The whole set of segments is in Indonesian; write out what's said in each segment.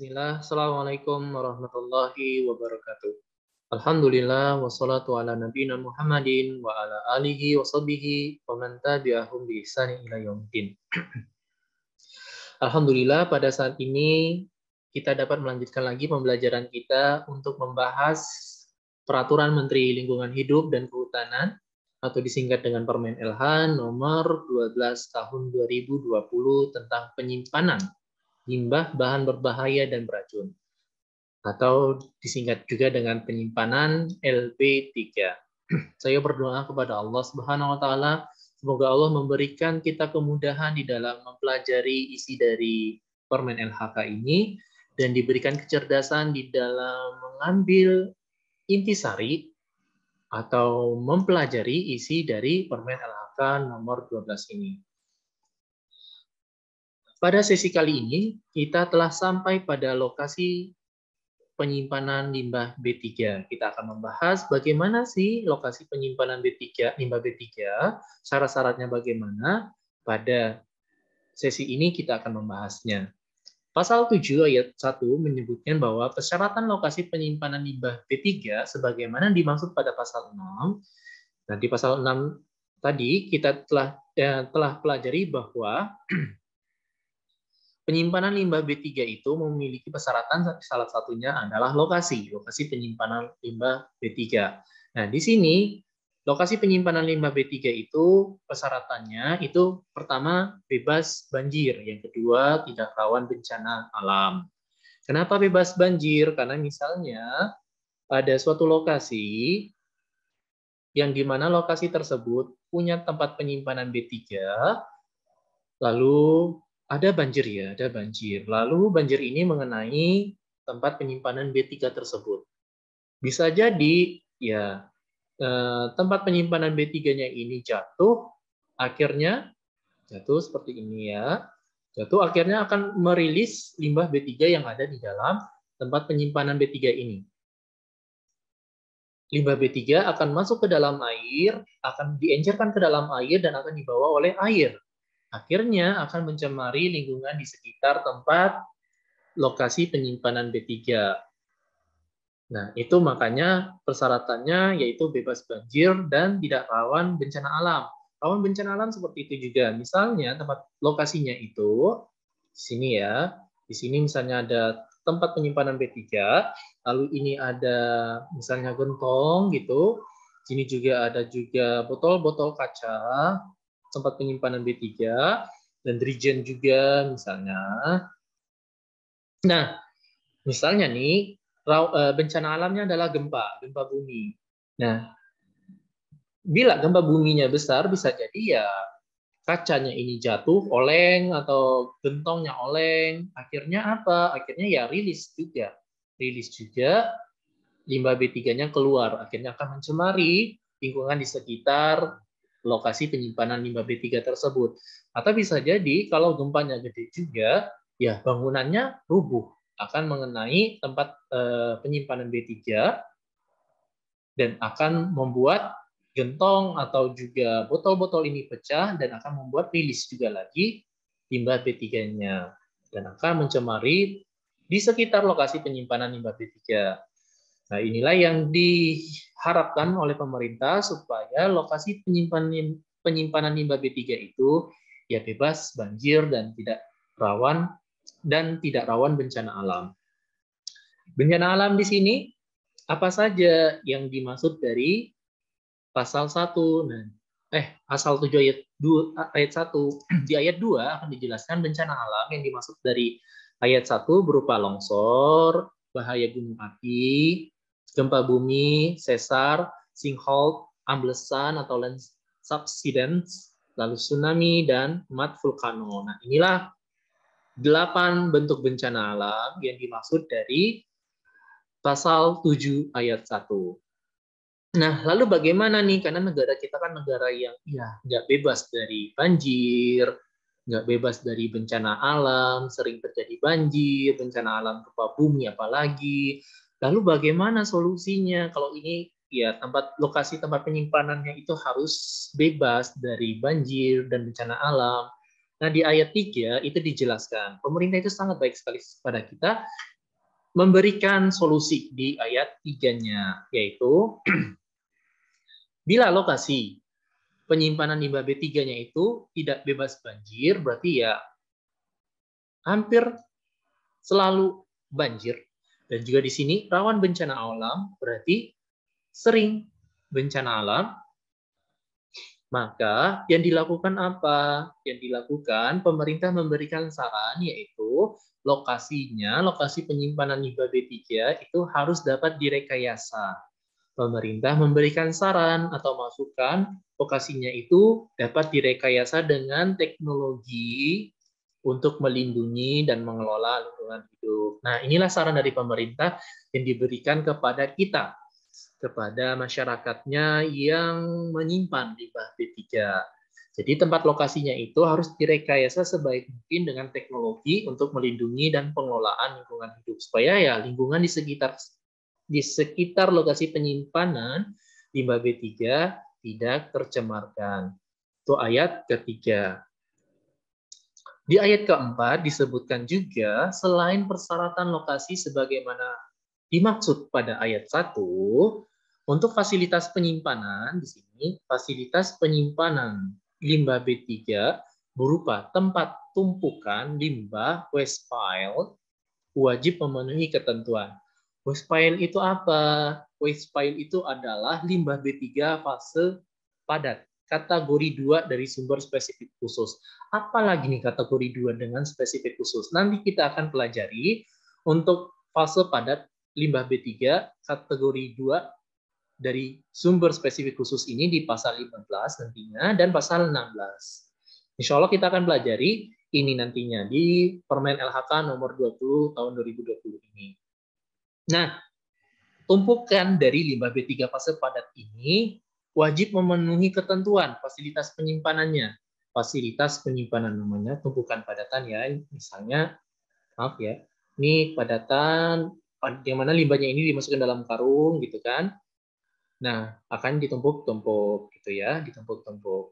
Bismillah, Assalamualaikum warahmatullahi wabarakatuh. Alhamdulillah, wassalatu ala nabina Muhammadin wa ala alihi wa sahbihi wa man tabi'ahum bi ihsani ila yaumiddin. Alhamdulillah, pada saat ini kita dapat melanjutkan lagi pembelajaran kita untuk membahas Peraturan Menteri Lingkungan Hidup dan Kehutanan atau disingkat dengan Permen LH nomor 12 tahun 2020 tentang penyimpanan limbah bahan berbahaya dan beracun atau disingkat juga dengan penyimpanan LB3. Saya berdoa kepada Allah Subhanahu wa taala semoga Allah memberikan kita kemudahan di dalam mempelajari isi dari Permen LHK ini dan diberikan kecerdasan di dalam mengambil intisari atau mempelajari isi dari Permen LHK nomor 12 ini. Pada sesi kali ini, kita telah sampai pada lokasi penyimpanan limbah B3. Kita akan membahas bagaimana sih lokasi penyimpanan B3, limbah B3, syarat-syaratnya bagaimana. Pada sesi ini kita akan membahasnya. Pasal 7 ayat 1 menyebutkan bahwa persyaratan lokasi penyimpanan limbah B3 sebagaimana dimaksud pada pasal 6. Nah, di pasal 6 tadi kita telah eh, telah pelajari bahwa Penyimpanan limbah B3 itu memiliki persyaratan salah satunya adalah lokasi, lokasi penyimpanan limbah B3. Nah, di sini lokasi penyimpanan limbah B3 itu persyaratannya itu pertama bebas banjir, yang kedua tidak rawan bencana alam. Kenapa bebas banjir? Karena misalnya pada suatu lokasi yang di mana lokasi tersebut punya tempat penyimpanan B3, lalu ada banjir ya, ada banjir. Lalu banjir ini mengenai tempat penyimpanan B3 tersebut. Bisa jadi ya eh, tempat penyimpanan B3-nya ini jatuh, akhirnya jatuh seperti ini ya. Jatuh akhirnya akan merilis limbah B3 yang ada di dalam tempat penyimpanan B3 ini. Limbah B3 akan masuk ke dalam air, akan diencerkan ke dalam air dan akan dibawa oleh air Akhirnya akan mencemari lingkungan di sekitar tempat lokasi penyimpanan B3. Nah, itu makanya persyaratannya yaitu bebas banjir dan tidak rawan bencana alam. Rawan bencana alam seperti itu juga. Misalnya tempat lokasinya itu di sini ya. Di sini misalnya ada tempat penyimpanan B3, lalu ini ada misalnya gentong gitu. Di sini juga ada juga botol-botol kaca, tempat penyimpanan B3 dan region juga misalnya. Nah, misalnya nih eh, bencana alamnya adalah gempa, gempa bumi. Nah, bila gempa buminya besar bisa jadi ya kacanya ini jatuh, oleng atau gentongnya oleng, akhirnya apa? Akhirnya ya rilis juga. Rilis juga limbah B3-nya keluar, akhirnya akan mencemari lingkungan di sekitar lokasi penyimpanan limbah B3 tersebut. Atau bisa jadi kalau gempanya gede juga, ya bangunannya rubuh akan mengenai tempat eh, penyimpanan B3 dan akan membuat gentong atau juga botol-botol ini pecah dan akan membuat rilis juga lagi limbah B3-nya dan akan mencemari di sekitar lokasi penyimpanan limbah B3. Nah, inilah yang diharapkan oleh pemerintah supaya lokasi penyimpanan penyimpanan limbah B3 itu ya bebas banjir dan tidak rawan dan tidak rawan bencana alam. Bencana alam di sini apa saja yang dimaksud dari pasal 1 nah, eh pasal 7 ayat 2 ayat 1 di ayat 2 akan dijelaskan bencana alam yang dimaksud dari ayat 1 berupa longsor, bahaya gunung api, gempa bumi, sesar, sinkhole, amblesan atau subsidence, lalu tsunami dan mat vulkano. Nah, inilah delapan bentuk bencana alam yang dimaksud dari pasal 7 ayat 1. Nah, lalu bagaimana nih? Karena negara kita kan negara yang ya nggak bebas dari banjir, nggak bebas dari bencana alam, sering terjadi banjir, bencana alam gempa bumi apalagi, Lalu bagaimana solusinya kalau ini ya tempat lokasi tempat penyimpanannya itu harus bebas dari banjir dan bencana alam. Nah, di ayat 3 itu dijelaskan, pemerintah itu sangat baik sekali kepada kita memberikan solusi di ayat 3-nya, yaitu bila lokasi penyimpanan limbah B3-nya itu tidak bebas banjir, berarti ya hampir selalu banjir dan juga di sini rawan bencana alam berarti sering bencana alam. Maka yang dilakukan apa? Yang dilakukan pemerintah memberikan saran yaitu lokasinya, lokasi penyimpanan limbah B3 itu harus dapat direkayasa. Pemerintah memberikan saran atau masukan lokasinya itu dapat direkayasa dengan teknologi untuk melindungi dan mengelola lingkungan hidup. Nah, inilah saran dari pemerintah yang diberikan kepada kita, kepada masyarakatnya yang menyimpan limbah B3. Jadi tempat lokasinya itu harus direkayasa sebaik mungkin dengan teknologi untuk melindungi dan pengelolaan lingkungan hidup supaya ya lingkungan di sekitar di sekitar lokasi penyimpanan limbah B3 tidak tercemarkan. Itu ayat ketiga. Di ayat keempat disebutkan juga selain persyaratan lokasi sebagaimana dimaksud pada ayat 1, untuk fasilitas penyimpanan di sini fasilitas penyimpanan limbah B3 berupa tempat tumpukan limbah waste pile wajib memenuhi ketentuan. Waste pile itu apa? Waste pile itu adalah limbah B3 fase padat kategori dua dari sumber spesifik khusus. Apalagi nih kategori dua dengan spesifik khusus. Nanti kita akan pelajari untuk fase padat limbah B3 kategori dua dari sumber spesifik khusus ini di pasal 15 nantinya dan pasal 16. Insya Allah kita akan pelajari ini nantinya di Permen LHK nomor 20 tahun 2020 ini. Nah, tumpukan dari limbah B3 fase padat ini wajib memenuhi ketentuan fasilitas penyimpanannya. Fasilitas penyimpanan namanya tumpukan padatan ya, misalnya maaf ya, ini padatan di mana limbahnya ini dimasukkan dalam karung gitu kan. Nah, akan ditumpuk-tumpuk gitu ya, ditumpuk-tumpuk.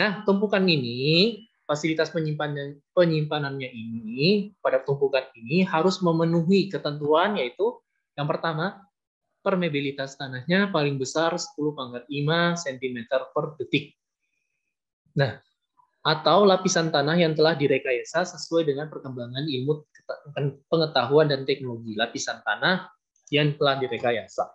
Nah, tumpukan ini fasilitas penyimpanan penyimpanannya ini pada tumpukan ini harus memenuhi ketentuan yaitu yang pertama permeabilitas tanahnya paling besar 10 pangkat 5 cm per detik. Nah, atau lapisan tanah yang telah direkayasa sesuai dengan perkembangan ilmu pengetahuan dan teknologi lapisan tanah yang telah direkayasa.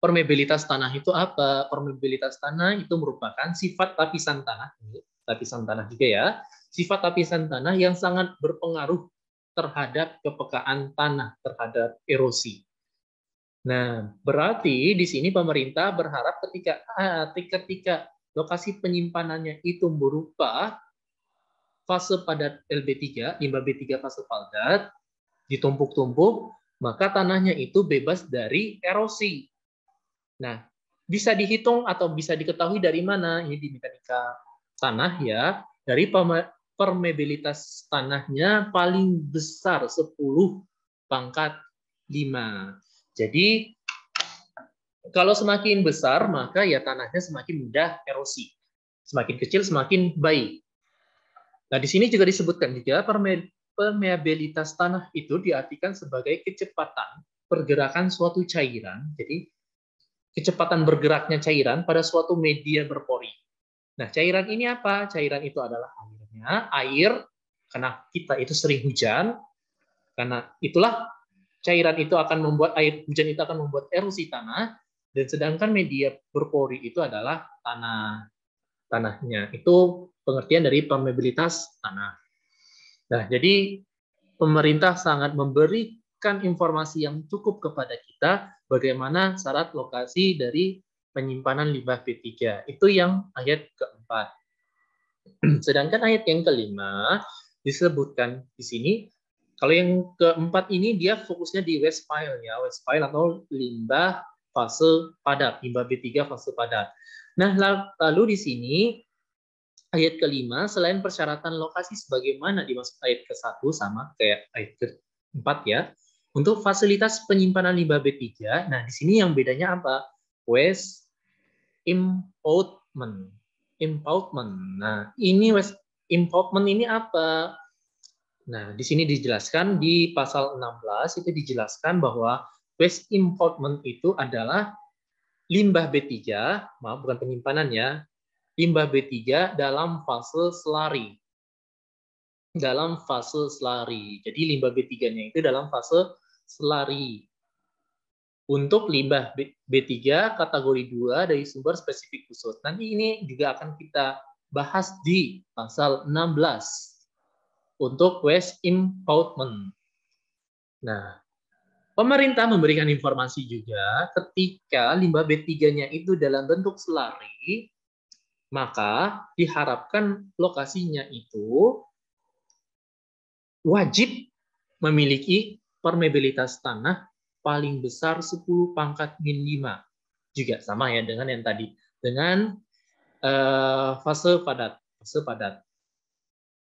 Permeabilitas tanah itu apa? Permeabilitas tanah itu merupakan sifat lapisan tanah, lapisan tanah juga ya, sifat lapisan tanah yang sangat berpengaruh terhadap kepekaan tanah terhadap erosi. Nah, berarti di sini pemerintah berharap ketika eh, ketika lokasi penyimpanannya itu berupa fase padat LB3, limbah B3 fase padat, ditumpuk-tumpuk, maka tanahnya itu bebas dari erosi. Nah, bisa dihitung atau bisa diketahui dari mana? Ini di mekanika tanah ya, dari permeabilitas tanahnya paling besar 10 pangkat 5. Jadi kalau semakin besar maka ya tanahnya semakin mudah erosi. Semakin kecil semakin baik. Nah, di sini juga disebutkan juga permeabilitas tanah itu diartikan sebagai kecepatan pergerakan suatu cairan. Jadi kecepatan bergeraknya cairan pada suatu media berpori. Nah, cairan ini apa? Cairan itu adalah airnya, air karena kita itu sering hujan. Karena itulah cairan itu akan membuat air hujan itu akan membuat erosi tanah dan sedangkan media berpori itu adalah tanah tanahnya itu pengertian dari permeabilitas tanah. Nah, jadi pemerintah sangat memberikan informasi yang cukup kepada kita bagaimana syarat lokasi dari penyimpanan limbah P3. Itu yang ayat keempat. Sedangkan ayat yang kelima disebutkan di sini kalau yang keempat ini dia fokusnya di waste pile ya, waste pile atau limbah fase padat, limbah B3 fase padat. Nah, lalu di sini ayat kelima selain persyaratan lokasi sebagaimana dimaksud ayat ke-1 sama kayak ayat ke-4 ya. Untuk fasilitas penyimpanan limbah B3, nah di sini yang bedanya apa? Waste impoundment. Impoundment. Nah, ini waste impoundment ini apa? Nah, di sini dijelaskan di pasal 16 itu dijelaskan bahwa waste importment itu adalah limbah B3, maaf bukan penyimpanan ya, limbah B3 dalam fase selari. Dalam fase selari. Jadi limbah B3-nya itu dalam fase selari. Untuk limbah B3 kategori 2 dari sumber spesifik khusus. Nanti ini juga akan kita bahas di pasal 16 untuk waste impoundment. Nah, pemerintah memberikan informasi juga ketika limbah B3-nya itu dalam bentuk selari, maka diharapkan lokasinya itu wajib memiliki permeabilitas tanah paling besar 10 pangkat min 5. Juga sama ya dengan yang tadi, dengan eh, fase padat. Fase padat.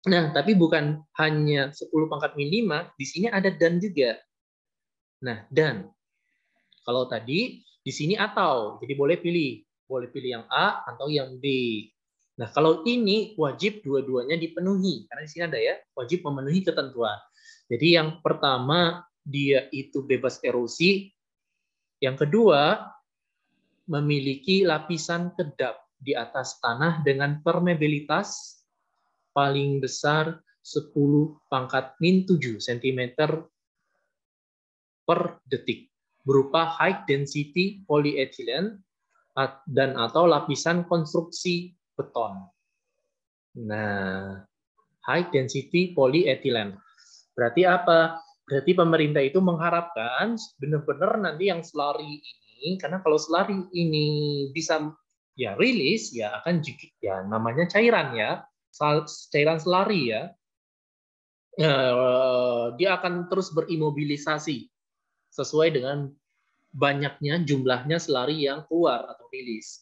Nah, tapi bukan hanya 10 pangkat minima, di sini ada dan juga. Nah, dan. Kalau tadi, di sini atau. Jadi boleh pilih. Boleh pilih yang A atau yang B. Nah, kalau ini wajib dua-duanya dipenuhi. Karena di sini ada ya, wajib memenuhi ketentuan. Jadi yang pertama, dia itu bebas erosi. Yang kedua, memiliki lapisan kedap di atas tanah dengan permeabilitas paling besar 10 pangkat min 7 cm per detik berupa high density polyethylene dan atau lapisan konstruksi beton. Nah, high density polyethylene. Berarti apa? Berarti pemerintah itu mengharapkan benar-benar nanti yang selari ini, karena kalau selari ini bisa ya rilis, ya akan jikit ya namanya cairan ya. Cairan selari ya, eh, dia akan terus berimobilisasi sesuai dengan banyaknya jumlahnya selari yang keluar atau rilis.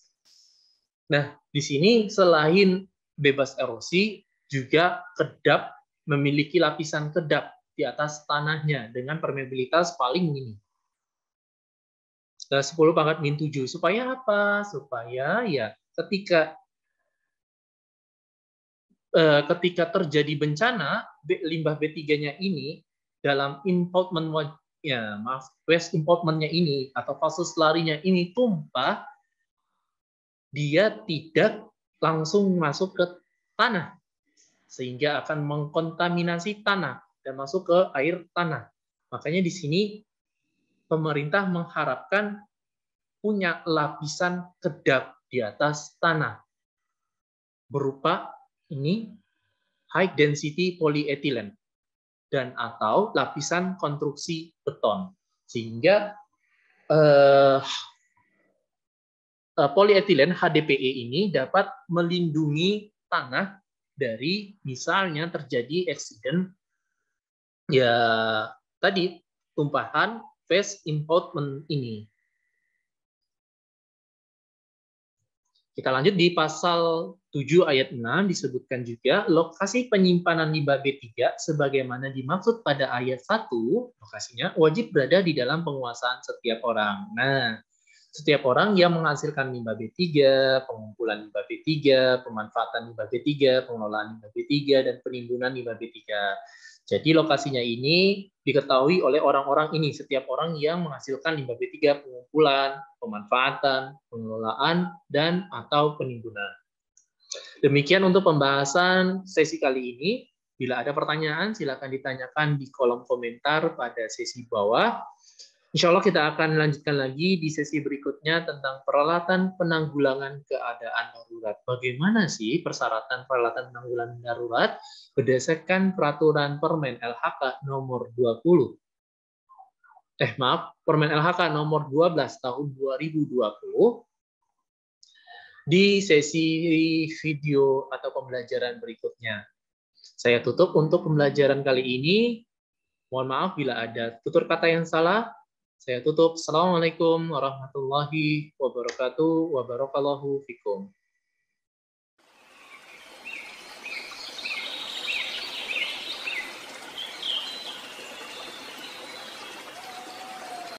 Nah, di sini selain bebas erosi, juga kedap memiliki lapisan kedap di atas tanahnya dengan permeabilitas paling ini. Nah, 10 pangkat min 7. Supaya apa? Supaya ya ketika Eh, ketika terjadi bencana limbah B3-nya ini dalam importment ya maaf waste impoundmentnya ini atau kasus larinya ini tumpah dia tidak langsung masuk ke tanah sehingga akan mengkontaminasi tanah dan masuk ke air tanah. Makanya di sini pemerintah mengharapkan punya lapisan kedap di atas tanah berupa ini high density polyethylene dan atau lapisan konstruksi beton sehingga eh, eh polyethylene HDPE ini dapat melindungi tanah dari misalnya terjadi eksiden ya tadi tumpahan face impoundment ini Kita lanjut di pasal 7 ayat 6 disebutkan juga lokasi penyimpanan limbah B3 sebagaimana dimaksud pada ayat 1, lokasinya wajib berada di dalam penguasaan setiap orang. Nah, setiap orang yang menghasilkan limbah B3, pengumpulan limbah B3, pemanfaatan limbah B3, pengelolaan limbah B3, dan penimbunan limbah B3. Jadi lokasinya ini diketahui oleh orang-orang ini, setiap orang yang menghasilkan limbah B3 pengumpulan, pemanfaatan, pengelolaan, dan atau penimbunan. Demikian untuk pembahasan sesi kali ini. Bila ada pertanyaan, silakan ditanyakan di kolom komentar pada sesi bawah. Insya Allah kita akan lanjutkan lagi di sesi berikutnya tentang peralatan penanggulangan keadaan darurat. Bagaimana sih persyaratan peralatan penanggulangan darurat berdasarkan peraturan Permen LHK nomor 20 eh maaf, Permen LHK nomor 12 tahun 2020 di sesi video atau pembelajaran berikutnya. Saya tutup untuk pembelajaran kali ini. Mohon maaf bila ada tutur kata yang salah, saya tutup. Assalamualaikum warahmatullahi wabarakatuh. Wabarakallahu fikum.